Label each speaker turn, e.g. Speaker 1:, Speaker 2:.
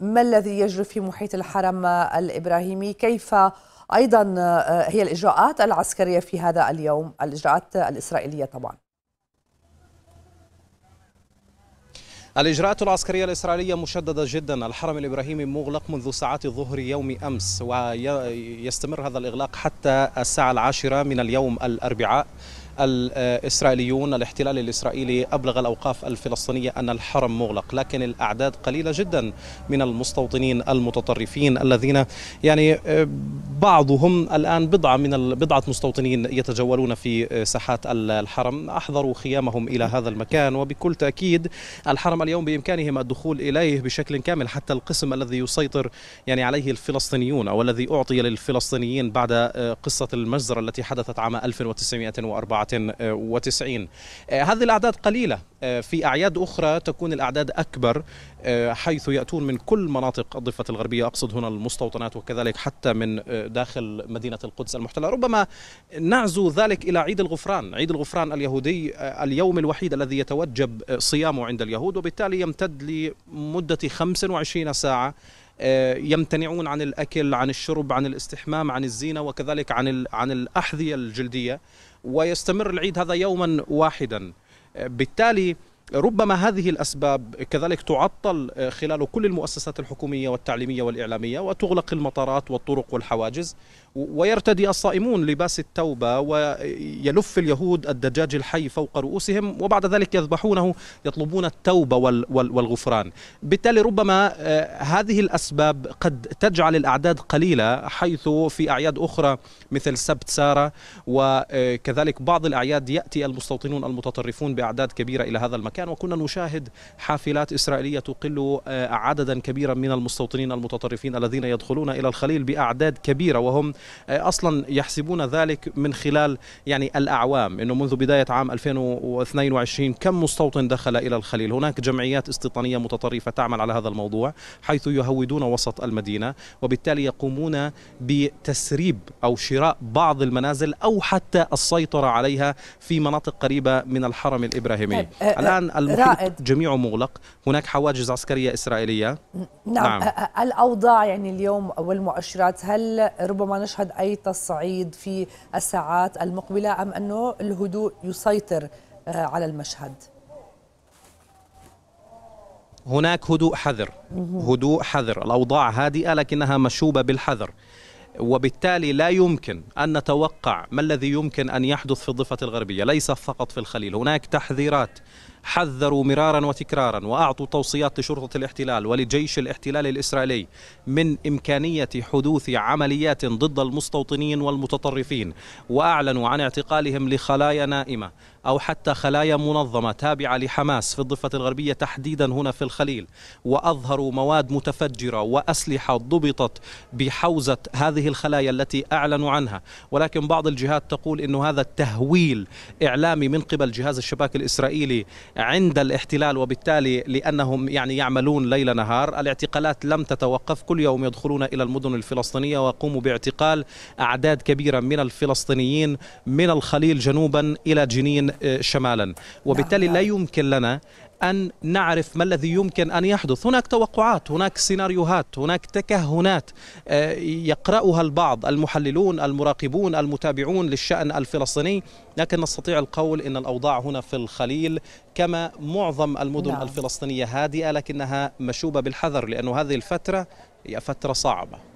Speaker 1: ما الذي يجري في محيط الحرم الإبراهيمي كيف أيضا آه، هي الإجراءات العسكرية في هذا اليوم الإجراءات الإسرائيلية طبعا الإجراءات العسكرية الإسرائيلية مشددة جدا الحرم الإبراهيمي مغلق منذ ساعات ظهر يوم أمس ويستمر هذا الإغلاق حتى الساعة العاشرة من اليوم الأربعاء الإسرائيليون الاحتلال الإسرائيلي أبلغ الأوقاف الفلسطينية أن الحرم مغلق لكن الأعداد قليلة جدا من المستوطنين المتطرفين الذين يعني آه، بعضهم الآن بضعة من بضعة مستوطنين يتجولون في آه، ساحات الحرم أحضروا خيامهم إلى هذا المكان وبكل تأكيد الحرم اليوم بإمكانهم الدخول إليه بشكل كامل حتى القسم الذي يسيطر يعني عليه الفلسطينيون أو الذي أعطي للفلسطينيين بعد آه، قصة المجزرة التي حدثت عام 1904 197 آه، هذه الأعداد قليلة آه، في أعياد أخرى تكون الأعداد أكبر آه، حيث يأتون من كل مناطق الضفة الغربية أقصد هنا المستوطنات وكذلك حتى من داخل مدينة القدس المحتلة ربما نعزو ذلك إلى عيد الغفران عيد الغفران اليهودي اليوم الوحيد الذي يتوجب صيامه عند اليهود وبالتالي يمتد لمدة 25 ساعة آه، يمتنعون عن الاكل عن الشرب عن الاستحمام عن الزينه وكذلك عن عن الاحذيه الجلديه ويستمر العيد هذا يوما واحدا آه، بالتالي ربما هذه الأسباب كذلك تعطل آه، خلال كل المؤسسات الحكومية والتعليمية والإعلامية وتغلق المطارات والطرق والحواجز ويرتدي الصائمون لباس التوبة ويلف اليهود الدجاج الحي فوق رؤوسهم وبعد ذلك يذبحونه يطلبون التوبة والغفران بالتالي ربما آه، هذه الأسباب قد تجعل الأعداد قليلة حيث في أعياد أخرى مثل سبت سارة وكذلك آه، بعض الأعياد يأتي المستوطنون المتطرفون بأعداد كبيرة إلى هذا المكان كان وكنا نشاهد حافلات إسرائيلية تقل آه، عددا كبيرا من المستوطنين المتطرفين الذين يدخلون إلى الخليل بأعداد كبيرة وهم آه، أصلا يحسبون ذلك من خلال يعني الأعوام أنه منذ بداية عام 2022 كم مستوطن دخل إلى الخليل هناك جمعيات استيطانية متطرفة تعمل على هذا الموضوع حيث يهودون وسط المدينة وبالتالي يقومون بتسريب أو شراء بعض المنازل أو حتى السيطرة عليها في مناطق قريبة من الحرم الإبراهيمي طيب، آه، الآن المحيط رائد. جميعه مغلق هناك حواجز عسكرية إسرائيلية نعم, نعم. الأوضاع يعني اليوم والمؤشرات هل ربما نشهد أي تصعيد في الساعات المقبلة أم أنه الهدوء يسيطر آه، على المشهد هناك هدوء حذر هدوء حذر الأوضاع هادئة لكنها مشوبة بالحذر وبالتالي لا يمكن أن نتوقع ما الذي يمكن أن يحدث في الضفة الغربية ليس فقط في الخليل هناك تحذيرات حذروا مرارا وتكرارا واعطوا توصيات لشرطه الاحتلال ولجيش الاحتلال الاسرائيلي من امكانيه حدوث عمليات ضد المستوطنين والمتطرفين واعلنوا عن اعتقالهم لخلايا نائمه او حتى خلايا منظمه تابعه لحماس في الضفه الغربيه تحديدا هنا في الخليل واظهروا مواد متفجره واسلحه ضبطت بحوزه هذه الخلايا التي اعلنوا عنها ولكن بعض الجهات تقول انه هذا التهويل اعلامي من قبل جهاز الشباك الاسرائيلي عند الاحتلال وبالتالي لأنهم يعني يعملون ليل نهار الاعتقالات لم تتوقف كل يوم يدخلون إلى المدن الفلسطينية ويقوموا باعتقال أعداد كبيرة من الفلسطينيين من الخليل جنوبا إلى جنين آه، شمالا وبالتالي نعم، لا نعم. يمكن لنا أن نعرف ما الذي يمكن أن يحدث هناك توقعات هناك سيناريوهات هناك تكهنات آه، يقرأها البعض المحللون المراقبون المتابعون للشأن الفلسطيني لكن نستطيع القول أن الأوضاع هنا في الخليل كما معظم المدن نعم. الفلسطينية هادئة لكنها مشوبة بالحذر لأن هذه الفترة هي فترة صعبة